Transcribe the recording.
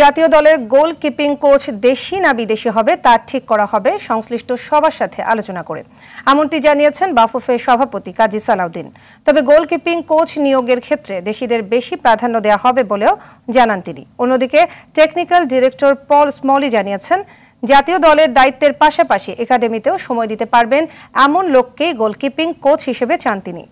জাতীয় দলের গোল keeping coach দেশি না বিদেশি হবে তা ঠিক করা হবে সংশ্লিষ্ট সবার সাথে আলোচনা করে এমনটি জানিয়েছেন বাফুফে সভাপতি কাজী সালাউদ্দিন তবে গোল কিপিং কোচ নিয়োগের ক্ষেত্রে দেশিদের বেশি প্রাধান্য দেওয়া হবে বলেও জানান তিনি অন্যদিকে টেকনিক্যাল ডিরেক্টর পল স্মলি জানিয়েছেন জাতীয় দলের দায়িত্বের পাশাপাশি একাডেমিতেও সময় দিতে পারবেন এমন লোককেই গোলকিপিং কোচ হিসেবে চান তিনি